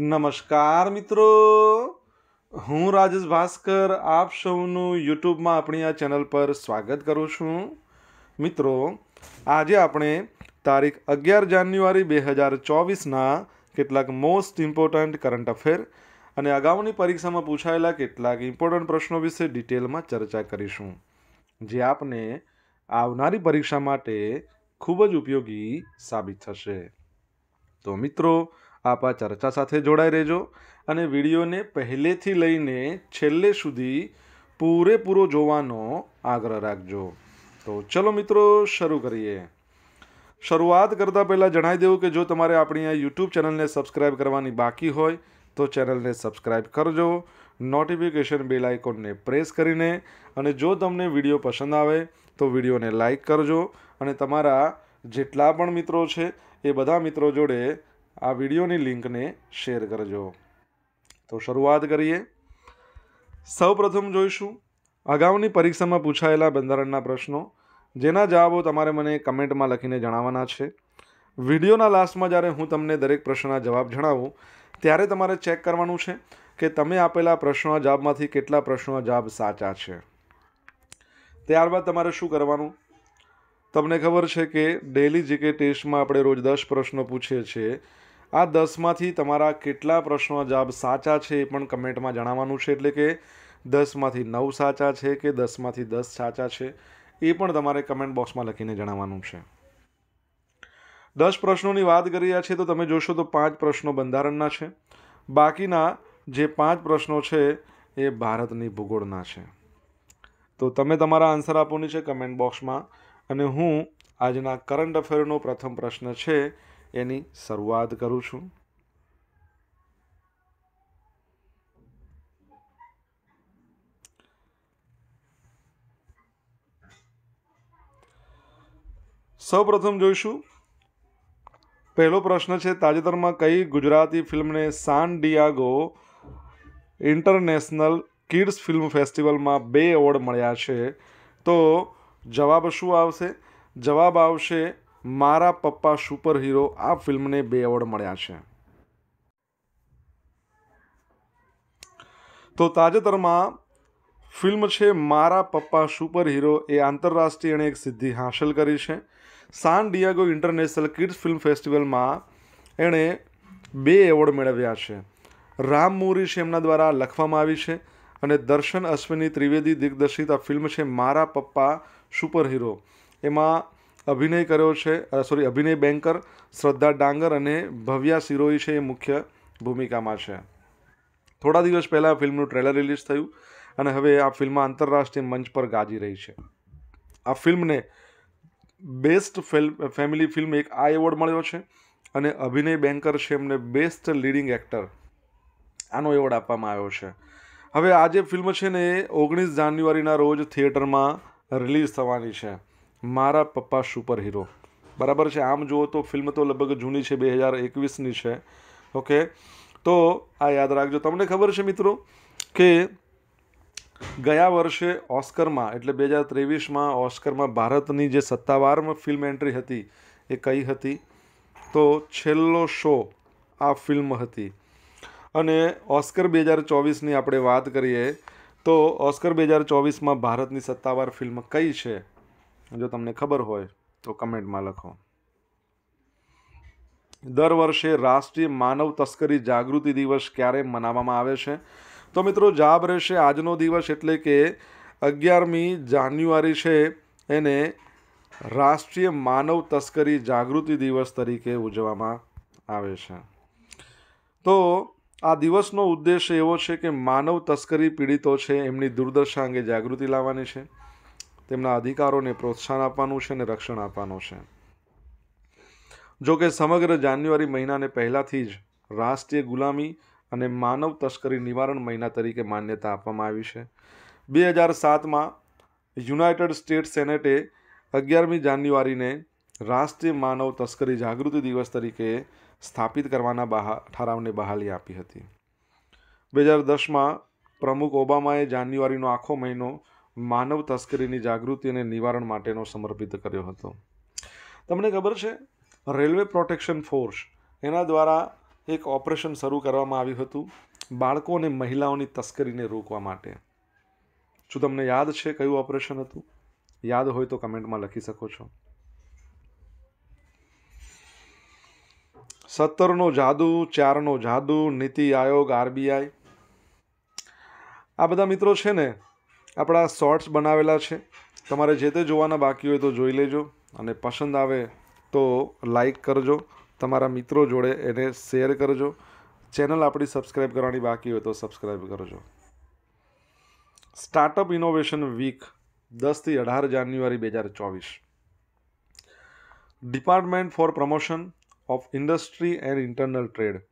નમસ્કાર મિત્રો હું રાજેશ ભાસ્કર આપ સૌનું યુટ્યુબમાં આપણી આ ચેનલ પર સ્વાગત કરું છું મિત્રો આજે આપણે તારીખ અગિયાર જાન્યુઆરી બે હજાર ચોવીસના કેટલાક મોસ્ટ ઇમ્પોર્ટન્ટ કરંટ અફેર અને અગાઉની પરીક્ષામાં પૂછાયેલા કેટલાક ઇમ્પોર્ટન્ટ પ્રશ્નો વિશે ડિટેલમાં ચર્ચા કરીશું જે આપને આવનારી પરીક્ષા માટે ખૂબ જ ઉપયોગી સાબિત થશે તો મિત્રો આપ આ ચર્ચા સાથે જોડાઈ રહેજો અને વિડીયોને પહેલેથી લઈને છેલ્લે સુધી પૂરેપૂરો જોવાનો આગ્રહ રાખજો તો ચલો મિત્રો શરૂ કરીએ શરૂઆત કરતાં પહેલાં જણાવી દેવું કે જો તમારે આપણી આ યુટ્યુબ ચેનલને સબસ્ક્રાઈબ કરવાની બાકી હોય તો ચેનલને સબસ્ક્રાઇબ કરજો નોટિફિકેશન બેલ આઇકોનને પ્રેસ કરીને અને જો તમને વિડીયો પસંદ આવે તો વિડીયોને લાઇક કરજો અને તમારા જેટલા પણ મિત્રો છે એ બધા મિત્રો જોડે આ વિડીયોની લિંકને શેર કરજો તો શરૂઆત કરીએ સૌપ્રથમ જોઈશું અગાઉની પરીક્ષામાં પૂછાયેલા બંધારણના પ્રશ્નો જેના જવાબો તમારે મને કમેન્ટમાં લખીને જણાવવાના છે વિડીયોના લાસ્ટમાં જ્યારે હું તમને દરેક પ્રશ્નના જવાબ જણાવું ત્યારે તમારે ચેક કરવાનું છે કે તમે આપેલા પ્રશ્નોના જવાબમાંથી કેટલા પ્રશ્નોના જવાબ સાચા છે ત્યારબાદ તમારે શું કરવાનું તમને ખબર છે કે ડેલી જીકે ટેસ્ટમાં આપણે રોજ દસ પ્રશ્નો પૂછીએ છીએ આ દસમાંથી તમારા કેટલા પ્રશ્નો જવાબ સાચા છે એ પણ કમેન્ટમાં જણાવવાનું છે એટલે કે દસમાંથી નવ સાચા છે કે દસમાંથી દસ સાચા છે એ પણ તમારે કમેન્ટ બોક્સમાં લખીને જણાવવાનું છે દસ પ્રશ્નોની વાત કરી રહ્યા છે તો તમે જોશો તો પાંચ પ્રશ્નો બંધારણના છે બાકીના જે પાંચ પ્રશ્નો છે એ ભારતની ભૂગોળના છે તો તમે તમારા આન્સર આપવાની છે કમેન્ટ બોક્સમાં અને હું આજના કરંટ અફેરનો પ્રથમ પ્રશ્ન છે એની શરૂઆત કરું છું સૌ પ્રથમ જોઈશું પહેલો પ્રશ્ન છે તાજેતરમાં કઈ ગુજરાતી ફિલ્મને San Diego International Kids film ફેસ્ટિવલમાં બે એવોર્ડ મળ્યા છે તો જવાબ શું આવશે જવાબ આવશે મારા પપ્પા સુપર હીરો આ ફિલ્મને બે એવોર્ડ મળ્યા છે તો તાજેતરમાં ફિલ્મ છે મારા પપ્પા સુપર હીરો એ આંતરરાષ્ટ્રીય એણે એક સિદ્ધિ હાંસલ કરી છે San Diego International Kids film ફેસ્ટિવલમાં એણે બે એવોર્ડ મેળવ્યા છે રામ મોરી છે એમના દ્વારા લખવામાં આવી છે અને દર્શન અશ્વિની ત્રિવેદી દિગ્દર્શિત આ ફિલ્મ છે મારા પપ્પા સુપર હીરો એમાં અભિનય કર્યો છે સોરી અભિનય બેન્કર શ્રદ્ધા ડાંગર અને ભવ્યા સિરોઈ છે એ મુખ્ય ભૂમિકામાં છે થોડા દિવસ પહેલાં ફિલ્મનું ટ્રેલર રિલીઝ થયું અને હવે આ ફિલ્મ આંતરરાષ્ટ્રીય મંચ પર ગાજી રહી છે આ ફિલ્મને બેસ્ટ ફિલ્મ ફેમિલી ફિલ્મ એક આ એવોર્ડ મળ્યો છે અને અભિનય બેન્કર છે એમને બેસ્ટ લીડિંગ એક્ટર આનો એવોર્ડ આપવામાં આવ્યો છે હવે આ જે ફિલ્મ છે ને એ ઓગણીસ જાન્યુઆરીના રોજ થિયેટરમાં રિલીઝ થવાની છે મારા પપ્પા સુપર હીરો બરાબર છે આમ જુઓ તો ફિલ્મ તો લગભગ જૂની છે બે હજાર એકવીસની છે ઓકે તો આ યાદ રાખજો તમને ખબર છે મિત્રો કે ગયા વર્ષે ઓસ્કરમાં એટલે બે હજાર ત્રેવીસમાં ઓસ્કરમાં ભારતની જે સત્તાવારમાં ફિલ્મ એન્ટ્રી હતી એ કઈ હતી તો છેલ્લો શો આ ફિલ્મ હતી અને ઓસ્કર બે હજાર ચોવીસની આપણે વાત કરીએ તો ઓસ્કર બે હજાર ચોવીસમાં ભારતની સત્તાવાર ફિલ્મ કઈ છે જો તમને ખબર હોય તો કમેન્ટમાં લખો દર વર્ષે રાષ્ટ્રીય માનવ તસ્કરી જાગૃતિ દિવસ ક્યારે મનાવવામાં આવે છે તો મિત્રો જાબ રહેશે આજનો દિવસ એટલે કે અગિયારમી જાન્યુઆરી છે એને રાષ્ટ્રીય માનવ તસ્કરી જાગૃતિ દિવસ તરીકે ઉજવવામાં આવે છે તો આ દિવસનો ઉદ્દેશ એવો છે કે માનવ તસ્કરી પીડિતો છે એમની દુર્દશા અંગે જાગૃતિ લાવવાની છે તેમના અધિકારોને પ્રોત્સાહન આપવાનું છે અને રક્ષણ આપવાનું છે જો કે સમગ્ર જાન્યુઆરી મહિનાને પહેલાંથી જ રાષ્ટ્રીય ગુલામી અને માનવ તસ્કરી નિવારણ મહિના તરીકે માન્યતા આપવામાં આવી છે બે હજાર સાતમાં યુનાઇટેડ સ્ટેટ સેનેટે અગિયારમી જાન્યુઆરીને રાષ્ટ્રીય માનવ તસ્કરી જાગૃતિ દિવસ તરીકે સ્થાપિત કરવાના બહા ઠરાવને બહાલી આપી હતી બે હજાર દસમાં પ્રમુખ ઓબામાએ જાન્યુઆરીનો આખો મહિનો માનવ તસ્કરીની જાગૃતિ અને નિવારણ માટેનો સમર્પિત કર્યો હતો તમને ખબર છે રેલવે પ્રોટેક્શન ફોર્સ એના દ્વારા એક ઓપરેશન શરૂ કરવામાં આવ્યું હતું બાળકો અને મહિલાઓની તસ્કરીને રોકવા માટે શું તમને યાદ છે કયું ઓપરેશન હતું યાદ હોય તો કમેન્ટમાં લખી શકો છો સત્તરનો જાદુ ચારનો જાદુ નીતિ આયોગ આરબીઆઈ આ બધા મિત્રો છે ને આપણા શોર્ટ્સ બનાવેલા છે તમારે જે તે જોવાના બાકી હોય તો જોઈ લેજો અને પસંદ આવે તો લાઈક કરજો તમારા મિત્રો જોડે એને શેર કરજો ચેનલ આપણી સબસ્ક્રાઈબ કરવાની બાકી હોય તો સબસ્ક્રાઈબ કરજો સ્ટાર્ટઅપ ઇનોવેશન વીક દસથી અઢાર જાન્યુઆરી બે હજાર ચોવીસ department for promotion of industry and internal trade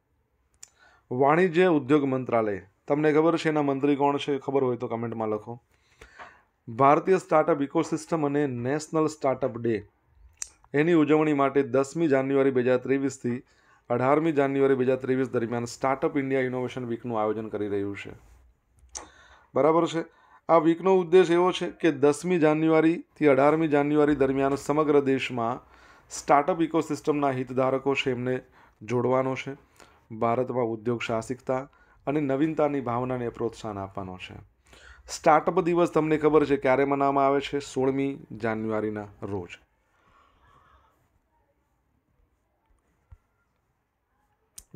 વાણિજ્ય ઉદ્યોગ મંત્રાલય તમને ખબર છે એના મંત્રી કોણ છે ખબર હોય તો કમેન્ટમાં લખો ભારતીય સ્ટાર્ટઅપ ઇકોસિસ્ટમ અને નેશનલ સ્ટાર્ટઅપ ડે એની ઉજવણી માટે દસમી જાન્યુઆરી બે હજાર ત્રેવીસથી અઢારમી જાન્યુઆરી બે હજાર ત્રેવીસ દરમિયાન સ્ટાર્ટઅપ ઇન્ડિયા ઇનોવેશન વીકનું આયોજન કરી રહ્યું છે બરાબર છે આ વીકનો ઉદ્દેશ એવો છે કે દસમી જાન્યુઆરીથી અઢારમી જાન્યુઆરી દરમિયાન સમગ્ર દેશમાં સ્ટાર્ટઅપ ઇકોસિસ્ટમના હિતધારકો છે એમને જોડવાનો છે ભારતમાં ઉદ્યોગ સાહસિકતા અને નવીનતાની ભાવનાને પ્રોત્સાહન આપવાનો છે સ્ટાર્ટઅપ દિવસ તમને ખબર છે ક્યારે મનાવવામાં આવે છે સોળમી જાન્યુઆરીના રોજ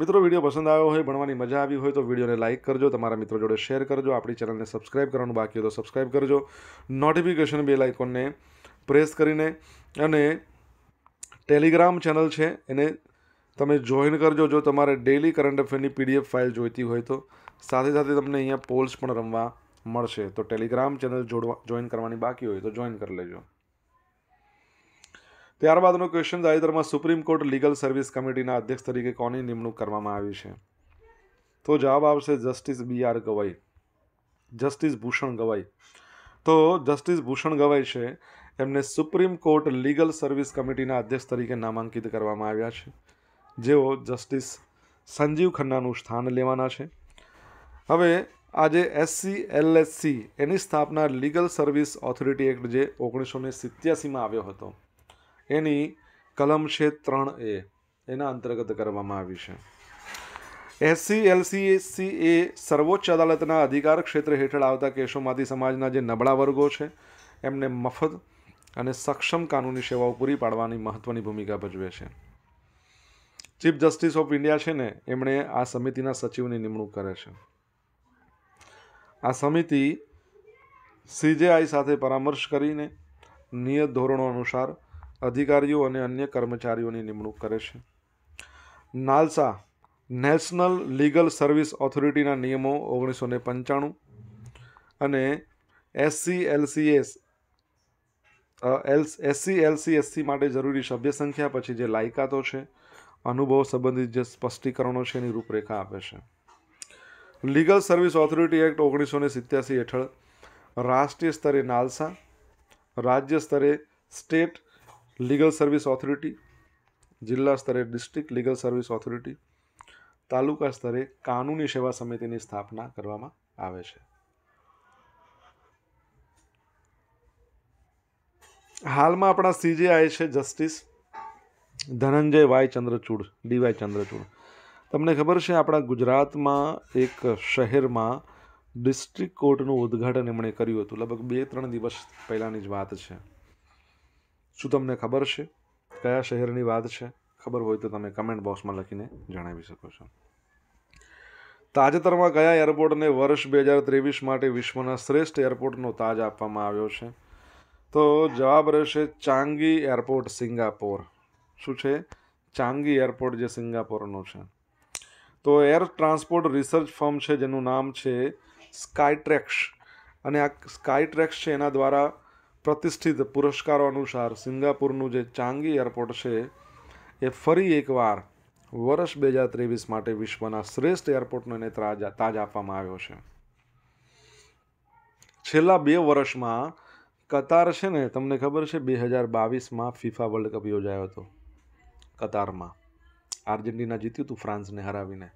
મિત્રો વિડીયો પસંદ આવ્યો હોય ભણવાની મજા આવી હોય તો વિડીયોને લાઇક કરજો તમારા મિત્રો જોડે શેર કરજો આપણી ચેનલને સબસ્ક્રાઈબ કરવાનું બાકી હોય તો સબસ્ક્રાઈબ કરજો નોટિફિકેશન બે લાઇકોનને પ્રેસ કરીને અને ટેલિગ્રામ ચેનલ છે એને તમે જોઈન કરજો જો તમારે ડેલી કરંટ અફેરની પીડીએફ ફાઇલ જોઈતી હોય તો સાથે સાથે તમને અહીંયા પોલ્સ પણ રમવા મળશે તો ટેલિગ્રામ ચેનલ જોડવા જોઈન કરવાની બાકી હોય તો જોઈન કરી લેજો ત્યારબાદનો ક્વેશ્ચન તાજેતરમાં સુપ્રીમ કોર્ટ લીગલ સર્વિસ કમિટીના અધ્યક્ષ તરીકે કોની નિમણૂક કરવામાં આવી છે તો જવાબ આવશે justice B R Gavai justice Bhushan Gavai તો જસ્ટિસ ભૂષણ ગવાઈ છે એમને સુપ્રીમ કોર્ટ લીગલ સર્વિસ કમિટીના અધ્યક્ષ તરીકે નામાંકિત કરવામાં આવ્યા છે જેઓ જસ્ટિસ સંજીવ ખન્નાનું સ્થાન લેવાના છે હવે આજે એસસી એલએસસી એની સ્થાપના લીગલ સર્વિસ ઓથોરિટી એક્ટ જે ઓગણીસો ને સિત્યાસીમાં આવ્યો હતો એની કલમ છે ત્રણ એ એના અંતર્ગત કરવામાં આવી છે એસસી એલસીએસસી એ સર્વોચ્ચ અદાલતના અધિકાર ક્ષેત્ર હેઠળ આવતા કેસોમાંથી સમાજના જે નબળા વર્ગો છે એમને મફત અને સક્ષમ કાનૂની સેવાઓ પૂરી પાડવાની મહત્ત્વની ભૂમિકા ભજવે છે ચીફ જસ્ટિસ ઓફ ઇન્ડિયા છે ને એમણે આ સમિતિના સચિવની નિમણૂક કરે છે આ સમિતિ સીજેઆઈ સાથે પરામર્શ કરીને નિયત ધોરણો અનુસાર અધિકારીઓ અને અન્ય કર્મચારીઓની નિમણૂક કરે છે નાલસા નેશનલ લીગલ સર્વિસ ઓથોરિટીના નિયમો ઓગણીસો ને પંચાણું અને એસસી એલસીએસ એસસી એલસીએસસી માટે જરૂરી સભ્ય સંખ્યા પછી જે લાયકાતો છે અનુભવ સંબંધિત જે સ્પષ્ટીકરણો છે એની રૂપરેખા આપે છે લીગલ સર્વિસ ઓથોરિટી એક્ટ ઓગણીસો ને સિત્યાસી હેઠળ રાષ્ટ્રીય સ્તરે નાલસા રાજ્ય સ્તરે સ્ટેટ લીગલ સર્વિસ ઓથોરિટી જિલ્લા સ્તરે district legal service authority taluka સ્તરે કાનૂની સેવા સમિતિની સ્થાપના કરવામાં આવે છે હાલમાં આપણા સીજેઆઈ છે justice Dhananjay Y Chandrachud DY Chandrachud તમને ખબર છે આપણા ગુજરાતમાં એક શહેરમાં ડિસ્ટ્રિક્ટ કોર્ટનું ઉદ્ઘાટન એમણે કર્યું હતું લગભગ બે ત્રણ દિવસ પહેલાંની જ વાત છે શું તમને ખબર છે કયા શહેરની વાત છે ખબર હોય તો તમે કમેન્ટ બોક્સમાં લખીને જણાવી શકો છો તાજેતરમાં કયા એરપોર્ટને વર્ષ બે હજાર ત્રેવીસ માટે વિશ્વના શ્રેષ્ઠ એરપોર્ટનો તાજ આપવામાં આવ્યો છે તો જવાબ રહેશે ચાંગી એરપોર્ટ સિંગાપોર શું છે ચાંગી એરપોર્ટ જે સિંગાપોરનો છે તો એર ટ્રાન્સપોર્ટ રિસર્ચ ફર્મ છે જેનું નામ છે સ્કાયટ્રેક્સ અને આ સ્કાયટ્રેક્સ છે એના દ્વારા પ્રતિષ્ઠિત પુરસ્કારો અનુસાર સિંગાપુરનું જે ચાંગી એરપોર્ટ છે એ ફરી એકવાર વર્ષ બે હજાર ત્રેવીસ માટે વિશ્વના શ્રેષ્ઠ એરપોર્ટનો એને તાજ આપવામાં આવ્યો છે છેલ્લા બે વર્ષમાં કતાર છે ને તમને ખબર છે બે હજાર બાવીસમાં ફિફા વર્લ્ડ કપ યોજાયો હતો કતારમાં આર્જેન્ટિના જીત્યું હતું ફ્રાન્સને હરાવીને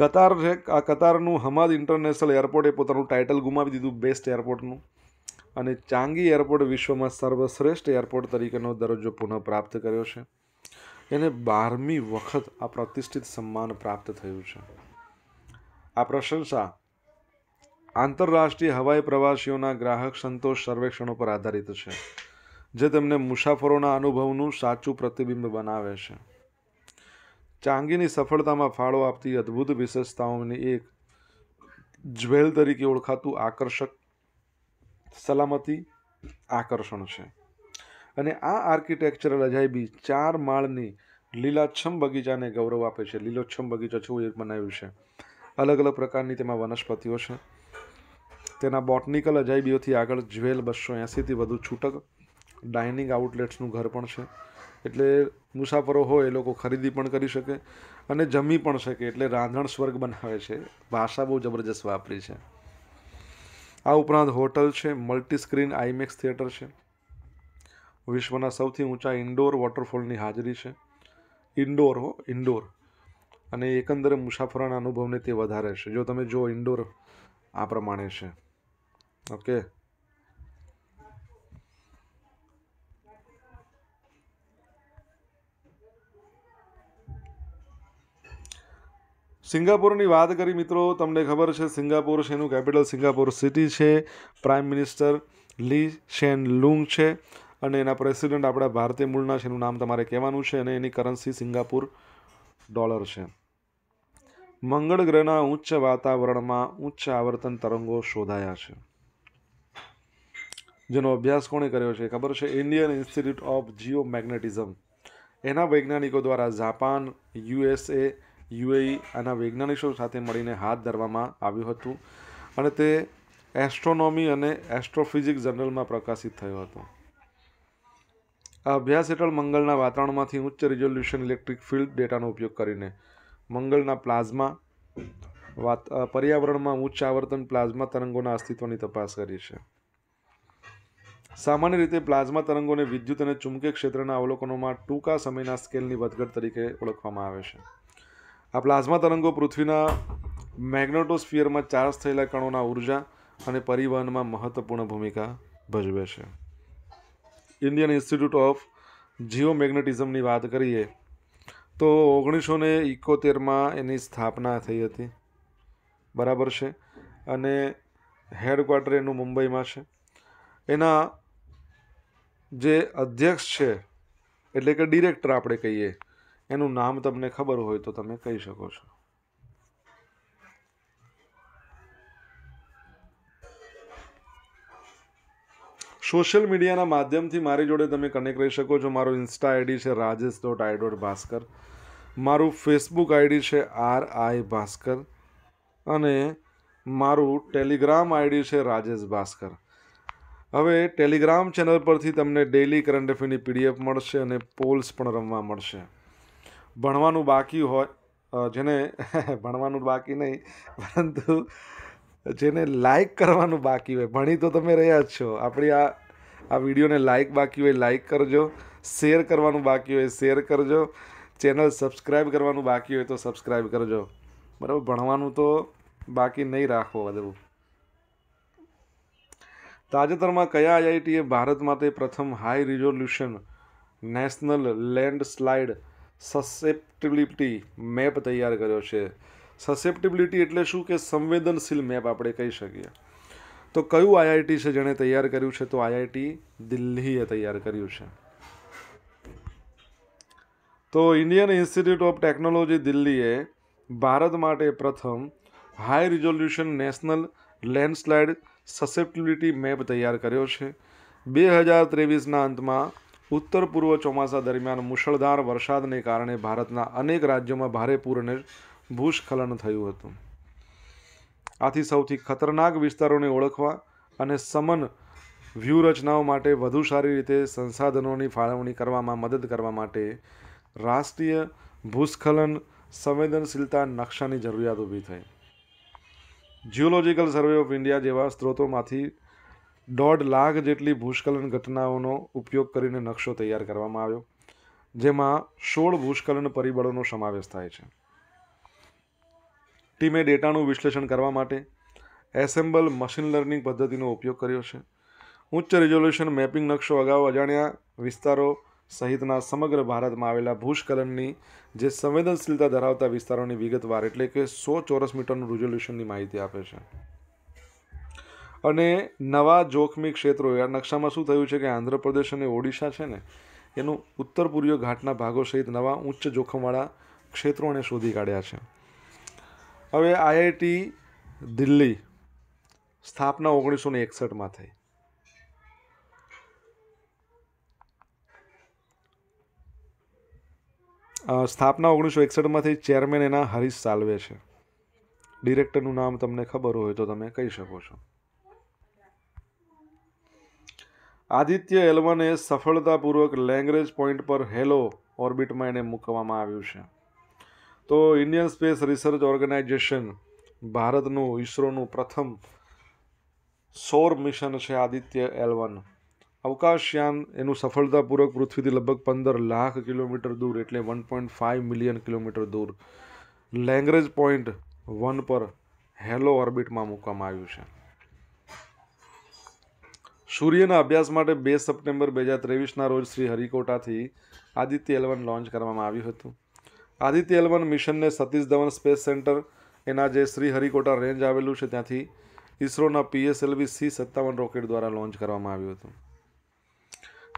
કતાર છે આ કતારનું હમાદ ઇન્ટરનેશનલ એરપોર્ટે પોતાનું ટાઇટલ ગુમાવી દીધું બેસ્ટ એરપોર્ટનું અને ચાંગી એરપોર્ટ વિશ્વમાં સર્વશ્રેષ્ઠ એરપોર્ટ તરીકેનો દરજ્જો પુનઃ પ્રાપ્ત કર્યો છે એને બારમી વખત આ પ્રતિષ્ઠિત સન્માન પ્રાપ્ત થયું છે આ પ્રશંસા આંતરરાષ્ટ્રીય હવાઈ પ્રવાસીઓના ગ્રાહક સંતોષ સર્વેક્ષણો પર આધારિત છે જે તેમને મુસાફરોના અનુભવનું સાચું પ્રતિબિંબ બનાવે છે ચાંગીની સફળતામાં ફાળો આપતી અદ્ભુત વિશેષતાઓની એક જ્વેલ તરીકે ઓળખાતું આકર્ષક સલામતી આકર્ષણ છે અને આ આર્કિટેક્ચરલ અજાયબી ચાર માળની લીલાછમ બગીચાને ગૌરવ આપે છે લીલોછમ બગીચો છે એ બનાવ્યું છે અલગ અલગ પ્રકારની તેમાં વનસ્પતિઓ છે તેના બોટનિકલ અજાયબીઓથી આગળ જ્વેલ બસો એંસીથી વધુ છૂટક ડાઇનિંગ આઉટલેટ્સનું ઘર પણ છે એટલે મુસાફરો હોય એ લોકો ખરીદી પણ કરી શકે અને જમી પણ શકે એટલે રાંધણ સ્વર્ગ બનાવે છે ભાષા બહુ જબરજસ્ત વાપરી છે આ ઉપરાંત હોટલ છે મલ્ટીસ્ક્રીન આઈમેક્સ થિયેટર છે વિશ્વના સૌથી ઊંચા ઇન્ડોર વોટરફોલની હાજરી છે ઇન્ડોર હો ઇન્ડોર અને એકંદરે મુસાફરોના અનુભવને તે વધારે છે જો તમે જો ઇન્ડોર આ પ્રમાણે છે ઓકે સિંગાપુરની વાત કરી મિત્રો તમને ખબર છે સિંગાપુર છે એનું કેપિટલ સિંગાપુર સિટી છે prime minister Lee Hsien Loong છે અને એના પ્રેસિડેન્ટ આપણા ભારતીય મૂળના છે એનું નામ તમારે કહેવાનું છે અને એની કરન્સી સિંગાપુર ડોલર છે મંગળ ગ્રહના ઉચ્ચ વાતાવરણમાં ઉચ્ચ આવર્તન તરંગો શોધાયા છે જેનો અભ્યાસ કોણે કર્યો છે ખબર છે Indian institute of geomagnetism એના વૈજ્ઞાનિકો દ્વારા જાપાન યુએસએ યુએઈ આના વૈજ્ઞાનિકો સાથે મળીને હાથ ધરવામાં આવ્યું હતું અને તે એસ્ટ્રોનોમી અને એસ્ટ્રોફિઝિક્સ જર્નલમાં પ્રકાશિત થયો હતો આ અભ્યાસ હેઠળ મંગળના વાતાવરણમાંથી ઉચ્ચ રિઝોલ્યુશન ઇલેક્ટ્રિક ફિલ્ડ ડેટાનો ઉપયોગ કરીને મંગળના પ્લાઝમા વાત પર્યાવરણમાં ઉચ્ચ આવર્તન પ્લાઝમા તરંગોના અસ્તિત્વની તપાસ કરી છે સામાન્ય રીતે પ્લાઝમા તરંગોને વિદ્યુત અને ચુંબકીય ક્ષેત્રના અવલોકનોમાં ટૂંકા સમયના સ્કેલની વધઘટ તરીકે ઓળખવામાં આવે છે આ પ્લાઝમા તરંગો પૃથ્વીના મેગ્નેટોસ્ફિયરમાં ચાર્જ થયેલા કણોના ઉર્જા અને પરિવહનમાં મહત્વપૂર્ણ ભૂમિકા ભજવે છે ઇન્ડિયન ઇન્સ્ટિટ્યૂટ ઓફ જીઓ મેગ્નેટિઝમની વાત કરીએ તો ઓગણીસો ને એકોતેરમાં એની સ્થાપના થઈ હતી બરાબર છે અને હેડક્વાર્ટર એનું મુંબઈમાં છે એના જે અધ્યક્ષ છે એટલે કે ડિરેક્ટર આપણે કહીએ એનું નામ તમને ખબર હોય તો તમે કહી શકો છો સોશિયલ મીડિયાના માધ્યમથી મારી જોડે તમે કનેક્ટ રહી શકો છો મારો ઇન્સ્ટા આઈડી છે Rajesh dot I dot Bhaskar મારું ફેસબુક આઈડી છે આર આઈ ભાસ્કર અને મારું ટેલિગ્રામ આઈડી છે રાજેશ ભાસ્કર હવે ટેલિગ્રામ ચેનલ પરથી તમને ડેલી કરંટ અફેરની પીડીએફ મળશે અને પોલ્સ પણ રમવા મળશે ભણવાનું બાકી હોય જેને ભણવાનું બાકી નહીં પરંતુ જેને લાઈક કરવાનું બાકી હોય ભણી તો તમે રહ્યા જ છો આપણી આ આ વિડીયોને લાઈક બાકી હોય લાઈક કરજો શેર કરવાનું બાકી હોય શેર કરજો ચેનલ સબસ્ક્રાઈબ કરવાનું બાકી હોય તો સબસ્ક્રાઈબ કરજો બરાબર ભણવાનું તો બાકી નહીં રાખો બધું તાજેતરમાં કયા આઈઆઈટીએ ભારત માટે પ્રથમ high resolution national landslide susceptibility map તૈયાર કર્યો છે સસેપ્ટિબિલિટી એટલે શું કે સંવેદનશીલ મેપ આપણે કહી શકીએ તો કયું આઈઆઈટી છે જેણે તૈયાર કર્યું છે તો આઈઆઈટી દિલ્હીએ તૈયાર કર્યું છે તો ઇન્ડિયન ઇન્સ્ટિટ્યૂટ ઓફ ટેકનોલોજી દિલ્હીએ ભારત માટે પ્રથમ high resolution national landslide susceptibility map તૈયાર કર્યો છે બે હજાર ત્રેવીસના અંતમાં ઉત્તર પૂર્વ ચોમાસા દરમિયાન મુશળધાર વરસાદને કારણે ભારતના અનેક રાજ્યોમાં ભારે પૂરને ભૂસ્ખલન થયું હતું આથી સૌથી ખતરનાક વિસ્તારોને ઓળખવા અને સમન વ્યૂહરચનાઓ માટે વધુ સારી રીતે સંસાધનોની ફાળવણી કરવામાં મદદ કરવા માટે રાષ્ટ્રીય ભૂસ્ખલન સંવેદનશીલતા નકશાની જરૂરિયાત ઊભી થઈ જિયોલોજિકલ સર્વે ઓફ ઇન્ડિયા જેવા સ્ત્રોતોમાંથી દોઢ લાખ જેટલી ભૂસ્ખલન ઘટનાઓનો ઉપયોગ કરીને નકશો તૈયાર કરવામાં આવ્યો જેમાં સોળ ભૂસ્ખલન પરિબળોનો સમાવેશ થાય છે ટીમે ડેટાનું વિશ્લેષણ કરવા માટે એસેમ્બલ મશીન લર્નિંગ પદ્ધતિનો ઉપયોગ કર્યો છે ઉચ્ચ રિઝોલ્યુશન મેપિંગ નકશો અગાઉ અજાણ્યા વિસ્તારો સહિતના સમગ્ર ભારતમાં આવેલા ભૂસ્ખલનની જે સંવેદનશીલતા ધરાવતા વિસ્તારોની વિગતવાર એટલે કે સો ચોરસ મીટરનું રિઝોલ્યુશનની માહિતી આપે છે અને નવા જોખમી ક્ષેત્રો આ નકશામાં શું થયું છે કે આંધ્રપ્રદેશ અને ઓડિશા છે ને એનું ઉત્તર પૂર્વીય ઘાટના ભાગો સહિત નવા ઉચ્ચ જોખમવાળા ક્ષેત્રોને શોધી કાઢ્યા છે હવે આઈઆઈટી દિલ્હી સ્થાપના ઓગણીસો ને એકસઠમાં થઈ સ્થાપના ઓગણીસો એકસઠમાંથી ચેરમેન એના હરીશ સાલ્વે છે ડિરેક્ટરનું નામ તમને ખબર હોય તો તમે કહી શકો છો આદિત્ય એલવને સફળતાપૂર્વક લેંગ્વેજ પોઈન્ટ પર હેલો ઓર્બિટમાં એને મૂકવામાં આવ્યું છે તો ઇન્ડિયન સ્પેસ રિસર્ચ ઓર્ગેનાઇઝેશન ભારતનું ઇસરોનું પ્રથમ સૌર મિશન છે આદિત્ય એલવન અવકાશયાન એનું સફળતાપૂર્વક પૃથ્વીથી લગભગ પંદર લાખ કિલોમીટર દૂર એટલે one point five million kilometre દૂર લેંગ્રેજ પોઈન્ટ વન પર હેલો ઓર્બિટમાં મૂકવામાં આવ્યું છે સૂર્યના અભ્યાસ માટે બે સપ્ટેમ્બર બે હજાર ત્રેવીસના રોજ શ્રી હરિકોટાથી આદિત્ય એલવન લોન્ચ કરવામાં આવ્યું હતું આદિત્ય એલવન મિશનને સતીશ ધવન સ્પેસ સેન્ટર એના જે શ્રી હરિકોટા રેન્જ આવેલું છે ત્યાંથી ઇસરોના પીએસએલવી સી સત્તાવન રોકેટ દ્વારા લોન્ચ કરવામાં આવ્યું હતું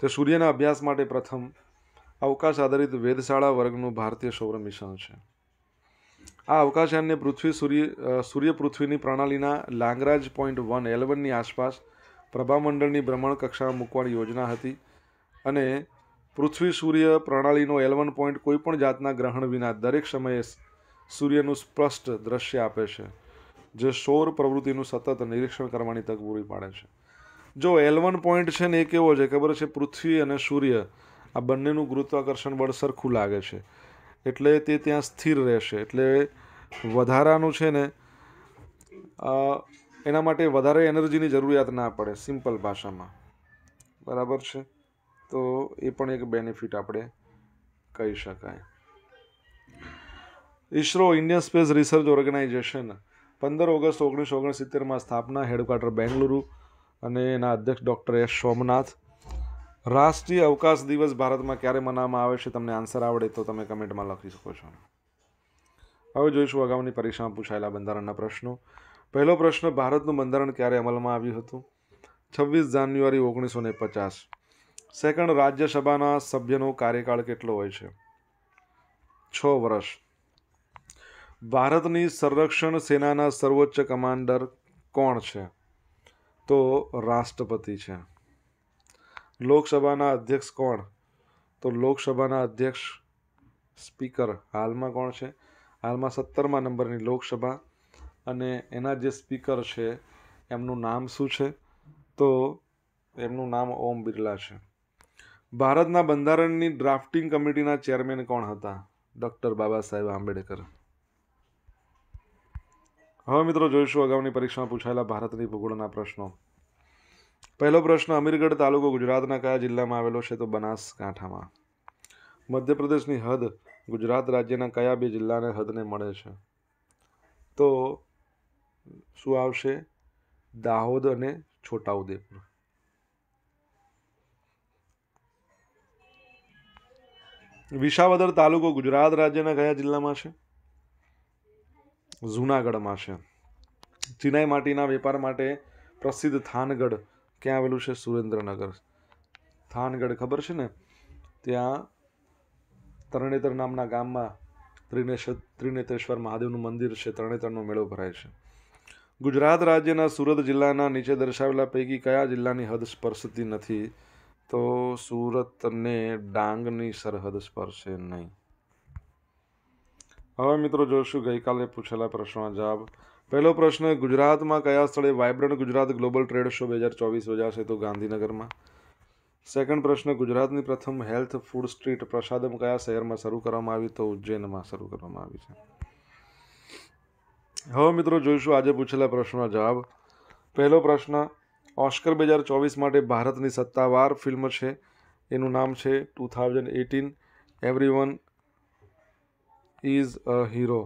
તે સૂર્યના અભ્યાસ માટે પ્રથમ અવકાશ આધારિત વેધશાળા વર્ગનું ભારતીય સૌર મિશન છે આ અવકાશયાનને પૃથ્વી સૂર્ય સૂર્ય પૃથ્વીની પ્રણાલીના લાંગરાજ પોઈન્ટ વન એલેવનની આસપાસ પ્રભામંડળની ભ્રમણ કક્ષામાં મૂકવાની યોજના હતી અને પૃથ્વી સૂર્ય પ્રણાલીનો એલવન પોઈન્ટ કોઈપણ જાતના ગ્રહણ વિના દરેક સમયે સૂર્યનું સ્પષ્ટ દ્રશ્ય આપે છે જે સૌર પ્રવૃત્તિનું સતત નિરીક્ષણ કરવાની તક પૂરી પાડે છે જો એલવન પોઈન્ટ છે ને એ કેવો છે ખબર છે પૃથ્વી અને સૂર્ય આ બંનેનું ગુરુત્વાકર્ષણ બળ સરખું લાગે છે એટલે તે ત્યાં સ્થિર રહેશે એટલે વધારાનું છે ને એના માટે વધારે એનર્જીની જરૂરિયાત ના પડે સિમ્પલ ભાષામાં બરાબર છે તો એ પણ એક બેનિફિટ આપણે કહી શકાય ISRO Indian space research organisation પંદર ઓગસ્ટ ઓગણીસો ઓગણસિત્તેરમાં સ્થાપના હેડક્વાર્ટર બેંગલુરુ અને એના અધ્યક્ષ ડૉક્ટર એસ સોમનાથ રાષ્ટ્રીય અવકાશ દિવસ ભારતમાં ક્યારે મનાવવામાં આવે છે તમને આન્સર આવડે તો તમે કમેન્ટમાં લખી શકો છો હવે જોઈશું અગાઉની પરીક્ષામાં પૂછાયેલા બંધારણના પ્રશ્નો પહેલો પ્રશ્ન ભારતનું બંધારણ ક્યારે અમલમાં આવ્યું હતું છવ્વીસ જાન્યુઆરી ઓગણીસો ને પચાસ સેકન્ડ રાજ્યસભાના સભ્યનો કાર્યકાળ કેટલો હોય છે છ વર્ષ ભારતની સંરક્ષણ સેનાના સર્વોચ્ચ કમાન્ડર કોણ છે તો રાષ્ટ્રપતિ છે લોકસભાના અધ્યક્ષ કોણ તો લોકસભાના અધ્યક્ષ સ્પીકર હાલમાં કોણ છે હાલમાં સત્તરમા નંબરની લોકસભા અને એના જે સ્પીકર છે એમનું નામ શું છે તો એમનું નામ ઓમ બિરલા છે ભારતના બંધારણની ડ્રાફ્ટિંગ કમિટીના ચેરમેન કોણ હતા ડૉક્ટર બાબા સાહેબ આંબેડકર હવે મિત્રો જોઈશું અગાઉની પરીક્ષામાં પૂછાયેલા ભારતની ભૂગોળના પ્રશ્નો પહેલો પ્રશ્ન અમીરગઢ તાલુકો ગુજરાતના કયા જિલ્લામાં આવેલો છે તો બનાસકાંઠામાં મધ્યપ્રદેશની હદ ગુજરાત રાજ્યના કયા બે જિલ્લાને હદને મળે છે તો શું આવશે દાહોદ અને છોટાઉદેપુર વિસાવદર તાલુકો ગુજરાત રાજ્યના કયા જિલ્લામાં છે જૂનાગઢમાં છે ચિનાઈ માટીના વેપાર માટે પ્રસિદ્ધ થાનગઢ ક્યાં આવેલું છે સુરેન્દ્રનગર થાનગઢ ખબર છે ને ત્યાં તરણેતર નામના ગામમાં ત્રિનેશ ત્રિનેતેશ્વર મહાદેવનું મંદિર છે તરણેતરનો મેળો ભરાય છે ગુજરાત રાજ્યના સુરત જિલ્લાના નીચે દર્શાવેલા પૈકી કયા જિલ્લાની હદ સ્પર્શતી નથી તો સુરત અને ડાંગની સરહદ સ્પર્શે નહીં હવે મિત્રો જોઈશું ગઈકાલે પૂછેલા પ્રશ્નો જવાબ પહેલો પ્રશ્ન ગુજરાતમાં કયા સ્થળે vibrant Gujarat global trade show બે હજાર ચોવીસ યોજાશે તો ગાંધીનગરમાં સેકન્ડ પ્રશ્ન ગુજરાતની પ્રથમ હેલ્થ ફૂડ સ્ટ્રીટ પ્રસાદમ કયા શહેરમાં શરૂ કરવામાં આવી તો ઉજ્જૈનમાં શરૂ કરવામાં આવી છે હવે મિત્રો જોઈશું આજે પૂછેલા પ્રશ્નનો જવાબ પહેલો પ્રશ્ન ઓસ્કર બે હજાર ચોવીસ માટે ભારતની સત્તાવાર ફિલ્મ છે એનું નામ છે two thousand eighteen everyone is a hero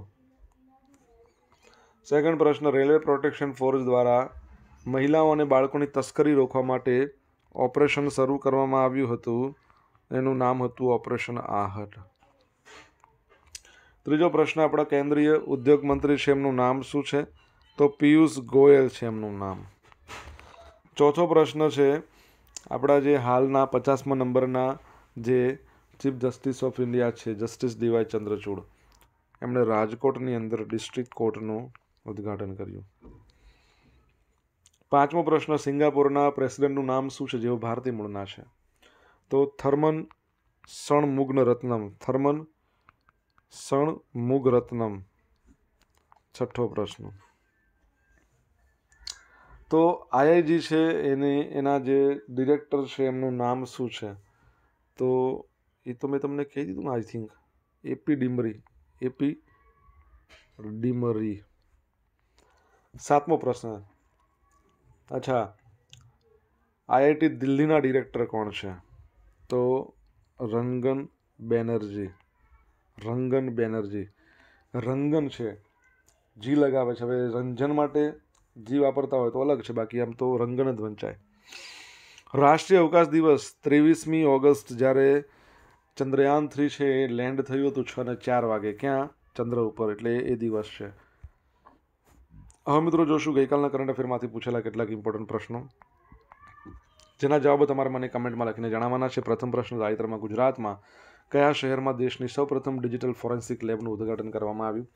second પ્રશ્ન રેલવે પ્રોટેક્શન ફોર્સ દ્વારા મહિલાઓ અને બાળકોની તસ્કરી રોકવા માટે ઓપરેશન શરૂ કરવામાં આવ્યું હતું એનું નામ હતું ઓપરેશન આહટ ત્રીજો પ્રશ્ન આપણા કેન્દ્રીય ઉદ્યોગ મંત્રી છે એમનું નામ શું છે તો પિયુષ ગોયલ છે એમનું નામ ચોથો પ્રશ્ન છે આપણા જે હાલના પચાસમા નંબરના જે ચીફ જસ્ટિસ ઓફ ઇન્ડિયા છે જસ્ટિસ ડીવાય ચંદ્રચૂડ એમણે રાજકોટની અંદર ડિસ્ટ્રિક્ટ કોર્ટનું ઉદ્ઘાટન કર્યું પાંચમો પ્રશ્ન સિંગાપોરના પ્રેસિડેન્ટનું નામ શું છે જેઓ ભારતીય મૂળના છે તો થર્મન સણમુગ્ન રત્નમ થર્મન સણમુગ રત્નમ છઠ્ઠો પ્રશ્ન તો આઈઆઈજી છે એને એના જે ડિરેક્ટર છે એમનું નામ શું છે તો એ તો મેં તમને કહી દીધું I think AP Dimri AP Dimri સાતમો પ્રશ્ન અચ્છા આઈઆઈટી દિલ્હીના ડિરેક્ટર કોણ છે તો રંગન બેનર્જી રંગન બેનર્જી રંગન છે જી લગાવે છે હવે રંજન માટે જી વાપરતા હોય તો અલગ છે બાકી આમ તો રંગન જ વંચાય રાષ્ટ્રીય અવકાશ દિવસ ત્રેવીસમી ઓગસ્ટ જ્યારે ચંદ્રયાન થ્રી છે એ લેન્ડ થયું હતું છ ને ચાર વાગે ક્યાં ચંદ્ર ઉપર એટલે એ દિવસ છે હવે મિત્રો જોશું ગઈકાલના કરંટ અફેરમાંથી પૂછેલા કેટલાક ઇમ્પોર્ટન્ટ પ્રશ્નો જેના જવાબો તમારે મને કમેન્ટમાં લખીને જણાવવાના છે પ્રથમ પ્રશ્ન તાજેતરમાં ગુજરાતમાં કયા શહેરમાં દેશની સૌપ્રથમ ડિજિટલ ફોરેન્સિક લેબનું ઉદ્ઘાટન કરવામાં આવ્યું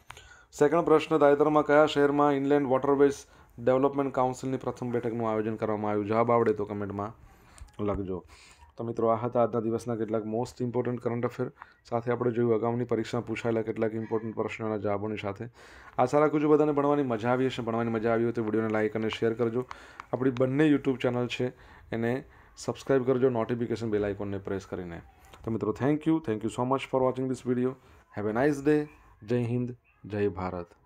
સેકન્ડ પ્રશ્ન તાજેતરમાં કયા શહેરમાં ઇનલેન્ડ વોટરવેઝ ડેવલપમેન્ટ કાઉન્સિલની પ્રથમ બેઠકનું આયોજન કરવામાં આવ્યું જવાબ આવડે તો કમેન્ટમાં લખજો તો મિત્રો આ હતા આજના દિવસના કેટલાક મોસ્ટ ઇમ્પોર્ટન્ટ કરંટ અફેર સાથે આપણે જોયું અગાઉની પરીક્ષામાં પૂછાયેલા કેટલાક ઇમ્પોર્ટન્ટ પ્રશ્નોના જવાબોની સાથે આશા રાખું છું બધાને ભણવાની મજા આવી હશે ભણવાની મજા આવી હોય તો વિડીયોને લાઇક અને શેર કરજો આપણી બંને યુટ્યુબ ચેનલ છે એને સબસ્ક્રાઇબ કરજો નોટિફિકેશન બેલ આઇકોનને પ્રેસ કરીને તો મિત્રો thank you thank you so much for watching this video have a nice day Jai Hind જય ભારત